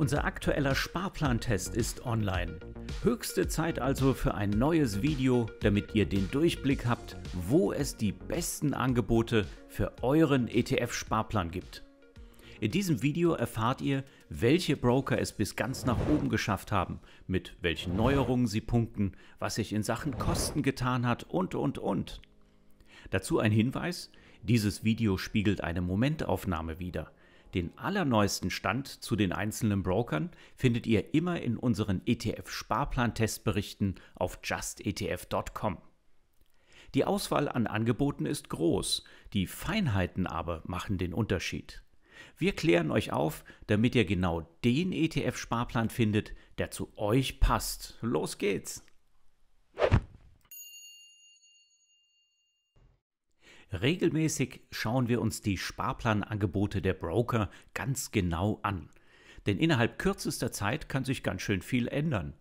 Unser aktueller Sparplantest ist online. Höchste Zeit also für ein neues Video, damit ihr den Durchblick habt, wo es die besten Angebote für euren ETF-Sparplan gibt. In diesem Video erfahrt ihr, welche Broker es bis ganz nach oben geschafft haben, mit welchen Neuerungen sie punkten, was sich in Sachen Kosten getan hat und, und, und. Dazu ein Hinweis, dieses Video spiegelt eine Momentaufnahme wider. Den allerneuesten Stand zu den einzelnen Brokern findet ihr immer in unseren ETF-Sparplan-Testberichten auf justetf.com. Die Auswahl an Angeboten ist groß, die Feinheiten aber machen den Unterschied. Wir klären euch auf, damit ihr genau den ETF-Sparplan findet, der zu euch passt. Los geht's! Regelmäßig schauen wir uns die Sparplanangebote der Broker ganz genau an. Denn innerhalb kürzester Zeit kann sich ganz schön viel ändern.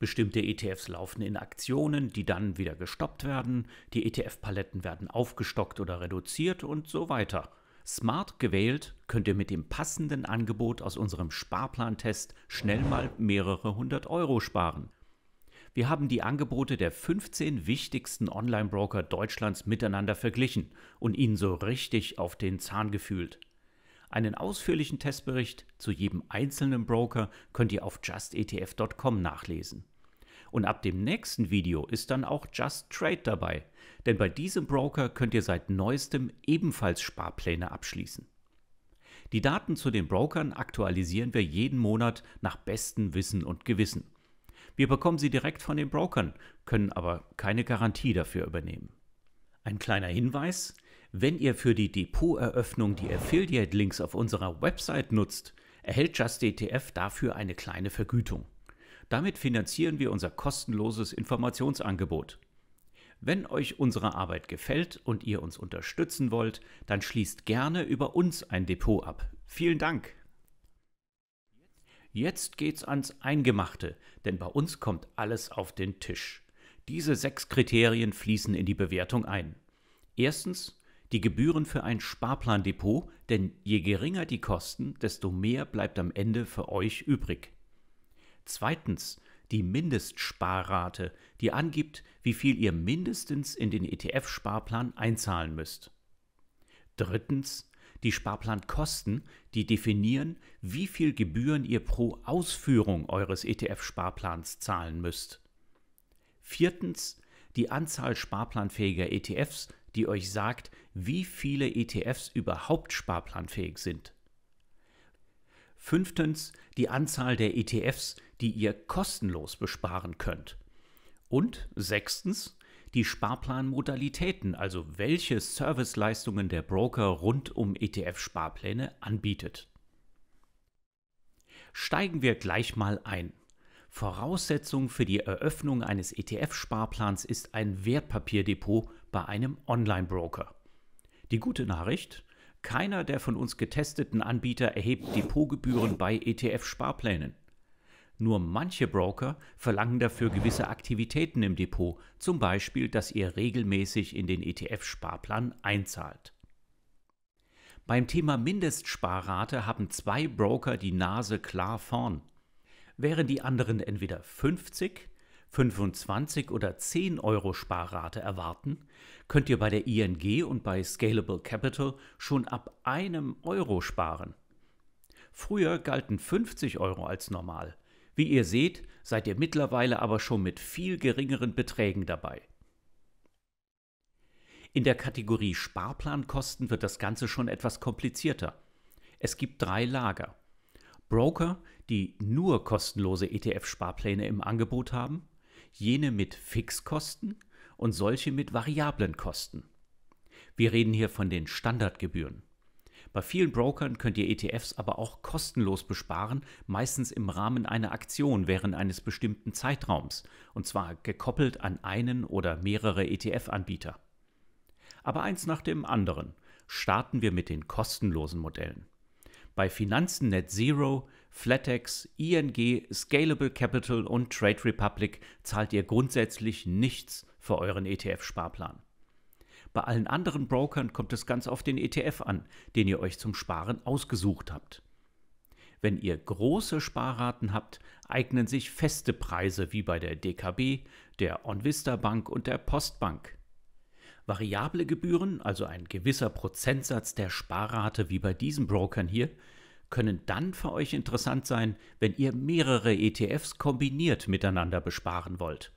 Bestimmte ETFs laufen in Aktionen, die dann wieder gestoppt werden, die ETF-Paletten werden aufgestockt oder reduziert und so weiter. Smart gewählt könnt ihr mit dem passenden Angebot aus unserem Sparplantest schnell mal mehrere hundert Euro sparen. Wir haben die Angebote der 15 wichtigsten Online-Broker Deutschlands miteinander verglichen und ihnen so richtig auf den Zahn gefühlt. Einen ausführlichen Testbericht zu jedem einzelnen Broker könnt ihr auf justetf.com nachlesen. Und ab dem nächsten Video ist dann auch Just Trade dabei, denn bei diesem Broker könnt ihr seit neuestem ebenfalls Sparpläne abschließen. Die Daten zu den Brokern aktualisieren wir jeden Monat nach bestem Wissen und Gewissen. Wir bekommen sie direkt von den Brokern, können aber keine Garantie dafür übernehmen. Ein kleiner Hinweis, wenn ihr für die Depoteröffnung die Affiliate-Links auf unserer Website nutzt, erhält JustETF dafür eine kleine Vergütung. Damit finanzieren wir unser kostenloses Informationsangebot. Wenn euch unsere Arbeit gefällt und ihr uns unterstützen wollt, dann schließt gerne über uns ein Depot ab. Vielen Dank! Jetzt geht's ans Eingemachte, denn bei uns kommt alles auf den Tisch. Diese sechs Kriterien fließen in die Bewertung ein. Erstens die Gebühren für ein Sparplandepot, denn je geringer die Kosten, desto mehr bleibt am Ende für euch übrig. Zweitens die Mindestsparrate, die angibt, wie viel ihr mindestens in den ETF-Sparplan einzahlen müsst. Drittens die Sparplankosten, die definieren, wie viel Gebühren ihr pro Ausführung eures ETF-Sparplans zahlen müsst. Viertens, die Anzahl sparplanfähiger ETFs, die euch sagt, wie viele ETFs überhaupt sparplanfähig sind. Fünftens, die Anzahl der ETFs, die ihr kostenlos besparen könnt. Und sechstens, die Sparplanmodalitäten, also welche Serviceleistungen der Broker rund um ETF-Sparpläne anbietet. Steigen wir gleich mal ein. Voraussetzung für die Eröffnung eines ETF-Sparplans ist ein Wertpapierdepot bei einem Online-Broker. Die gute Nachricht? Keiner der von uns getesteten Anbieter erhebt Depotgebühren bei ETF-Sparplänen. Nur manche Broker verlangen dafür gewisse Aktivitäten im Depot, zum Beispiel, dass ihr regelmäßig in den ETF-Sparplan einzahlt. Beim Thema Mindestsparrate haben zwei Broker die Nase klar vorn. Während die anderen entweder 50, 25 oder 10 Euro Sparrate erwarten, könnt ihr bei der ING und bei Scalable Capital schon ab einem Euro sparen. Früher galten 50 Euro als normal, wie ihr seht, seid ihr mittlerweile aber schon mit viel geringeren Beträgen dabei. In der Kategorie Sparplankosten wird das Ganze schon etwas komplizierter. Es gibt drei Lager. Broker, die nur kostenlose ETF-Sparpläne im Angebot haben, jene mit Fixkosten und solche mit variablen Kosten. Wir reden hier von den Standardgebühren. Bei vielen Brokern könnt ihr ETFs aber auch kostenlos besparen, meistens im Rahmen einer Aktion während eines bestimmten Zeitraums, und zwar gekoppelt an einen oder mehrere ETF-Anbieter. Aber eins nach dem anderen. Starten wir mit den kostenlosen Modellen. Bei Finanzen Net Zero, Flatex, ING, Scalable Capital und Trade Republic zahlt ihr grundsätzlich nichts für euren ETF-Sparplan. Bei allen anderen Brokern kommt es ganz auf den ETF an, den ihr euch zum Sparen ausgesucht habt. Wenn ihr große Sparraten habt, eignen sich feste Preise wie bei der DKB, der OnVista Bank und der Postbank. Variable Gebühren, also ein gewisser Prozentsatz der Sparrate wie bei diesen Brokern hier, können dann für euch interessant sein, wenn ihr mehrere ETFs kombiniert miteinander besparen wollt.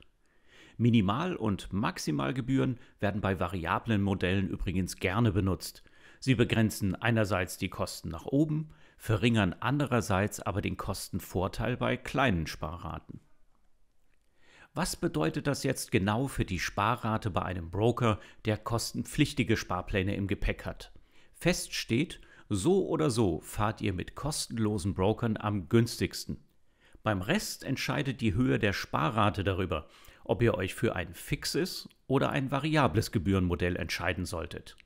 Minimal- und Maximalgebühren werden bei variablen Modellen übrigens gerne benutzt. Sie begrenzen einerseits die Kosten nach oben, verringern andererseits aber den Kostenvorteil bei kleinen Sparraten. Was bedeutet das jetzt genau für die Sparrate bei einem Broker, der kostenpflichtige Sparpläne im Gepäck hat? Fest steht, so oder so fahrt ihr mit kostenlosen Brokern am günstigsten. Beim Rest entscheidet die Höhe der Sparrate darüber, ob ihr euch für ein fixes oder ein variables Gebührenmodell entscheiden solltet.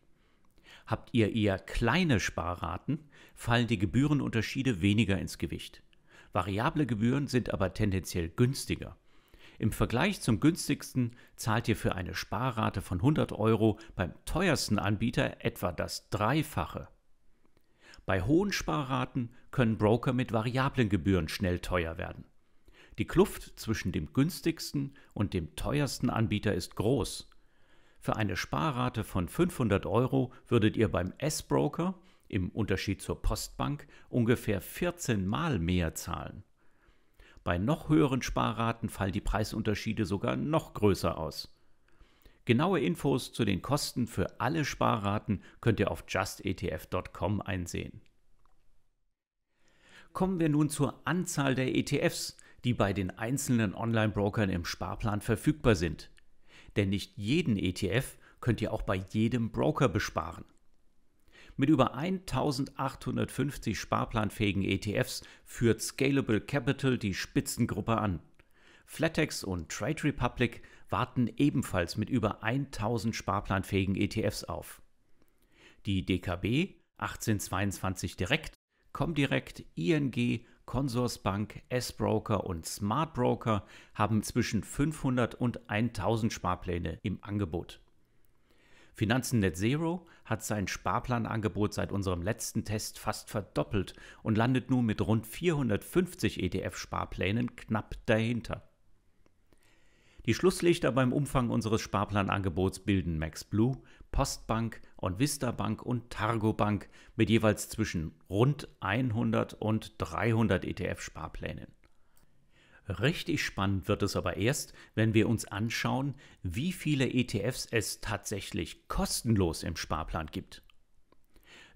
Habt ihr eher kleine Sparraten, fallen die Gebührenunterschiede weniger ins Gewicht. Variable Gebühren sind aber tendenziell günstiger. Im Vergleich zum günstigsten zahlt ihr für eine Sparrate von 100 Euro beim teuersten Anbieter etwa das Dreifache. Bei hohen Sparraten können Broker mit variablen Gebühren schnell teuer werden. Die Kluft zwischen dem günstigsten und dem teuersten Anbieter ist groß. Für eine Sparrate von 500 Euro würdet ihr beim S-Broker im Unterschied zur Postbank ungefähr 14 Mal mehr zahlen. Bei noch höheren Sparraten fallen die Preisunterschiede sogar noch größer aus. Genaue Infos zu den Kosten für alle Sparraten könnt ihr auf justetf.com einsehen. Kommen wir nun zur Anzahl der ETFs, die bei den einzelnen Online-Brokern im Sparplan verfügbar sind. Denn nicht jeden ETF könnt ihr auch bei jedem Broker besparen. Mit über 1850 sparplanfähigen ETFs führt Scalable Capital die Spitzengruppe an. Flatex und Trade Republic warten ebenfalls mit über 1000 sparplanfähigen ETFs auf. Die DKB, 1822 Direkt, Comdirect, ING, Consorsbank, S-Broker und Smart Broker haben zwischen 500 und 1000 Sparpläne im Angebot. Finanzen Net Zero hat sein Sparplanangebot seit unserem letzten Test fast verdoppelt und landet nun mit rund 450 ETF-Sparplänen knapp dahinter. Die Schlusslichter beim Umfang unseres Sparplanangebots bilden MaxBlue, Postbank, und Vista Bank und Targo Bank mit jeweils zwischen rund 100 und 300 ETF-Sparplänen. Richtig spannend wird es aber erst, wenn wir uns anschauen, wie viele ETFs es tatsächlich kostenlos im Sparplan gibt.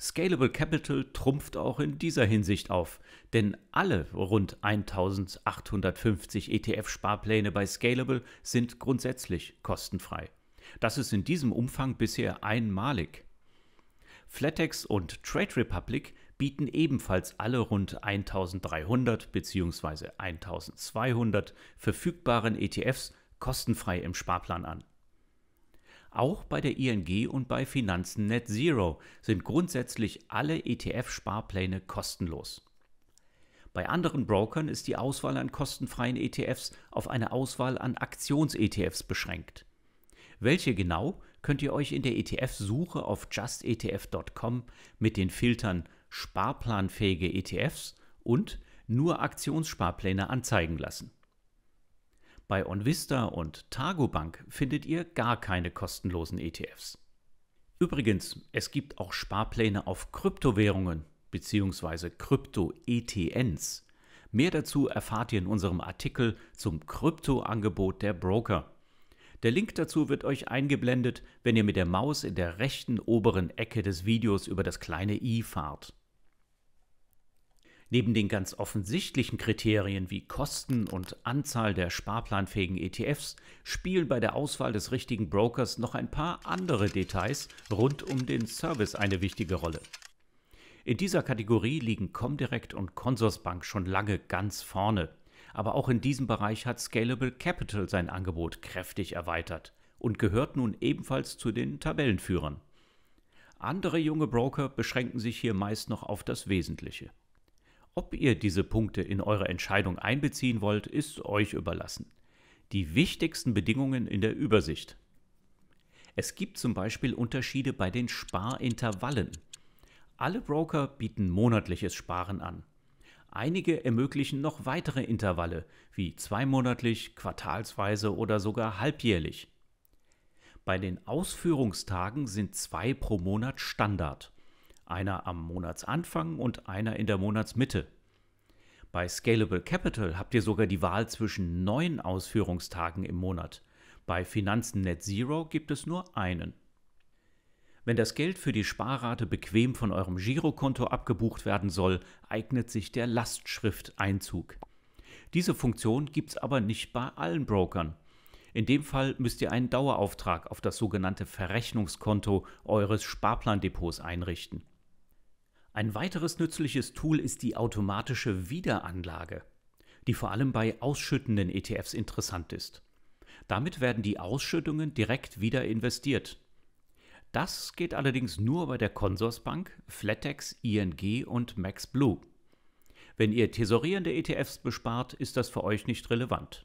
Scalable Capital trumpft auch in dieser Hinsicht auf, denn alle rund 1850 ETF-Sparpläne bei Scalable sind grundsätzlich kostenfrei. Das ist in diesem Umfang bisher einmalig. Flatex und Trade Republic bieten ebenfalls alle rund 1300 bzw. 1200 verfügbaren ETFs kostenfrei im Sparplan an. Auch bei der ING und bei Finanzen Net Zero sind grundsätzlich alle ETF-Sparpläne kostenlos. Bei anderen Brokern ist die Auswahl an kostenfreien ETFs auf eine Auswahl an Aktions-ETFs beschränkt. Welche genau könnt ihr euch in der ETF-Suche auf justetf.com mit den Filtern Sparplanfähige ETFs und nur Aktionssparpläne anzeigen lassen. Bei OnVista und Targobank findet ihr gar keine kostenlosen ETFs. Übrigens, es gibt auch Sparpläne auf Kryptowährungen bzw. Krypto-ETNs. Mehr dazu erfahrt ihr in unserem Artikel zum Krypto-Angebot der Broker. Der Link dazu wird euch eingeblendet, wenn ihr mit der Maus in der rechten oberen Ecke des Videos über das kleine i fahrt. Neben den ganz offensichtlichen Kriterien wie Kosten und Anzahl der sparplanfähigen ETFs spielen bei der Auswahl des richtigen Brokers noch ein paar andere Details rund um den Service eine wichtige Rolle. In dieser Kategorie liegen Comdirect und Consorsbank schon lange ganz vorne. Aber auch in diesem Bereich hat Scalable Capital sein Angebot kräftig erweitert und gehört nun ebenfalls zu den Tabellenführern. Andere junge Broker beschränken sich hier meist noch auf das Wesentliche. Ob ihr diese Punkte in eure Entscheidung einbeziehen wollt, ist euch überlassen. Die wichtigsten Bedingungen in der Übersicht. Es gibt zum Beispiel Unterschiede bei den Sparintervallen. Alle Broker bieten monatliches Sparen an. Einige ermöglichen noch weitere Intervalle, wie zweimonatlich, quartalsweise oder sogar halbjährlich. Bei den Ausführungstagen sind zwei pro Monat Standard, einer am Monatsanfang und einer in der Monatsmitte. Bei Scalable Capital habt ihr sogar die Wahl zwischen neun Ausführungstagen im Monat. Bei Finanzen Net Zero gibt es nur einen. Wenn das Geld für die Sparrate bequem von eurem Girokonto abgebucht werden soll, eignet sich der Lastschrifteinzug. Diese Funktion gibt es aber nicht bei allen Brokern. In dem Fall müsst ihr einen Dauerauftrag auf das sogenannte Verrechnungskonto eures Sparplandepots einrichten. Ein weiteres nützliches Tool ist die automatische Wiederanlage, die vor allem bei ausschüttenden ETFs interessant ist. Damit werden die Ausschüttungen direkt wieder investiert, das geht allerdings nur bei der Consorsbank, Flattex, ING und MaxBlue. Wenn ihr tesorierende ETFs bespart, ist das für euch nicht relevant.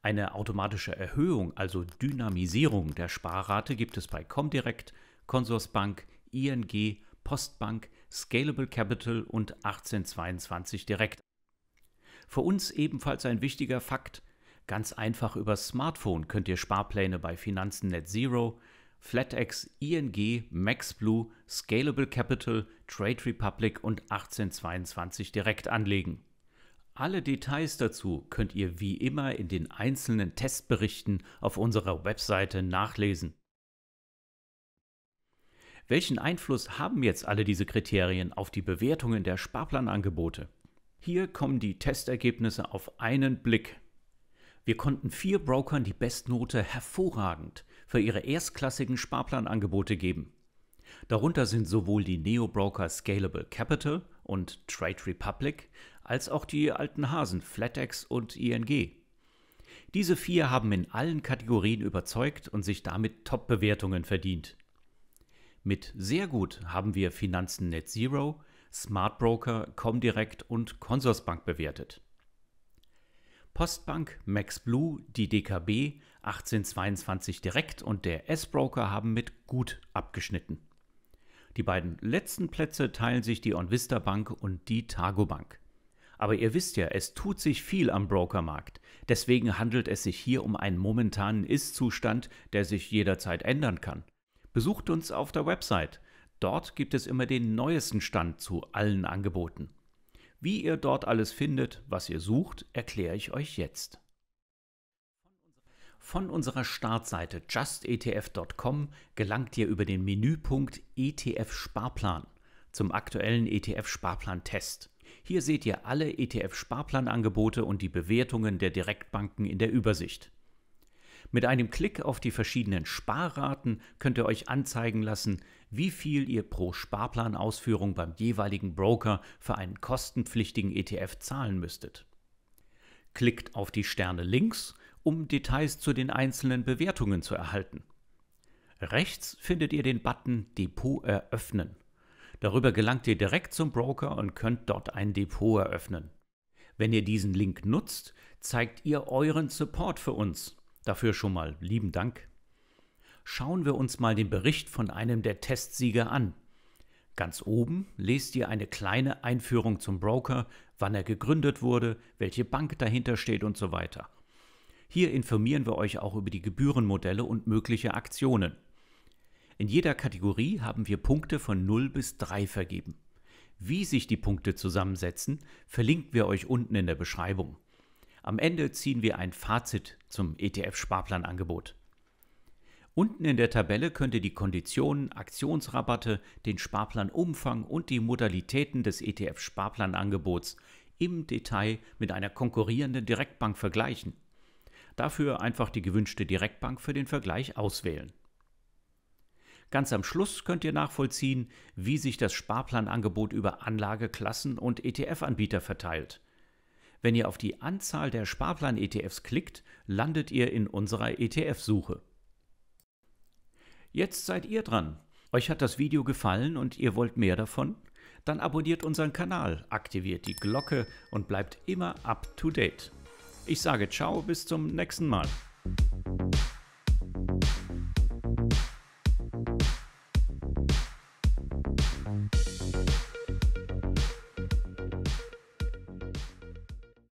Eine automatische Erhöhung, also Dynamisierung der Sparrate gibt es bei Comdirect, Consorsbank, ING, Postbank, Scalable Capital und 1822 Direkt. Für uns ebenfalls ein wichtiger Fakt, ganz einfach über Smartphone könnt ihr Sparpläne bei Finanzen Net Zero, FlatEx, ING, MaxBlue, Scalable Capital, Trade Republic und 1822 direkt anlegen. Alle Details dazu könnt ihr wie immer in den einzelnen Testberichten auf unserer Webseite nachlesen. Welchen Einfluss haben jetzt alle diese Kriterien auf die Bewertungen der Sparplanangebote? Hier kommen die Testergebnisse auf einen Blick. Wir konnten vier Brokern die Bestnote hervorragend für ihre erstklassigen Sparplanangebote geben. Darunter sind sowohl die Neo-Broker Scalable Capital und Trade Republic als auch die alten Hasen Flatex und ING. Diese vier haben in allen Kategorien überzeugt und sich damit Top-Bewertungen verdient. Mit sehr gut haben wir Finanzen Net Zero, Smart Broker, Comdirect und Consorsbank bewertet. Postbank, MaxBlue, die DKB, 1822 Direkt und der S-Broker haben mit gut abgeschnitten. Die beiden letzten Plätze teilen sich die OnVista Bank und die Targo Bank. Aber ihr wisst ja, es tut sich viel am Brokermarkt. Deswegen handelt es sich hier um einen momentanen Ist-Zustand, der sich jederzeit ändern kann. Besucht uns auf der Website. Dort gibt es immer den neuesten Stand zu allen Angeboten. Wie ihr dort alles findet, was ihr sucht, erkläre ich euch jetzt. Von unserer Startseite justetf.com gelangt ihr über den Menüpunkt ETF Sparplan zum aktuellen ETF Sparplan Test. Hier seht ihr alle ETF Sparplanangebote und die Bewertungen der Direktbanken in der Übersicht. Mit einem Klick auf die verschiedenen Sparraten könnt ihr euch anzeigen lassen, wie viel ihr pro Sparplanausführung beim jeweiligen Broker für einen kostenpflichtigen ETF zahlen müsstet. Klickt auf die Sterne links, um Details zu den einzelnen Bewertungen zu erhalten. Rechts findet ihr den Button Depot eröffnen. Darüber gelangt ihr direkt zum Broker und könnt dort ein Depot eröffnen. Wenn ihr diesen Link nutzt, zeigt ihr euren Support für uns. Dafür schon mal lieben Dank. Schauen wir uns mal den Bericht von einem der Testsieger an. Ganz oben lest ihr eine kleine Einführung zum Broker, wann er gegründet wurde, welche Bank dahinter steht und so weiter. Hier informieren wir euch auch über die Gebührenmodelle und mögliche Aktionen. In jeder Kategorie haben wir Punkte von 0 bis 3 vergeben. Wie sich die Punkte zusammensetzen, verlinken wir euch unten in der Beschreibung. Am Ende ziehen wir ein Fazit zum ETF-Sparplanangebot. Unten in der Tabelle könnt ihr die Konditionen, Aktionsrabatte, den Sparplanumfang und die Modalitäten des ETF-Sparplanangebots im Detail mit einer konkurrierenden Direktbank vergleichen. Dafür einfach die gewünschte Direktbank für den Vergleich auswählen. Ganz am Schluss könnt ihr nachvollziehen, wie sich das Sparplanangebot über Anlageklassen und ETF-Anbieter verteilt. Wenn ihr auf die Anzahl der Sparplan-ETFs klickt, landet ihr in unserer ETF-Suche. Jetzt seid ihr dran. Euch hat das Video gefallen und ihr wollt mehr davon? Dann abonniert unseren Kanal, aktiviert die Glocke und bleibt immer up to date. Ich sage ciao, bis zum nächsten Mal.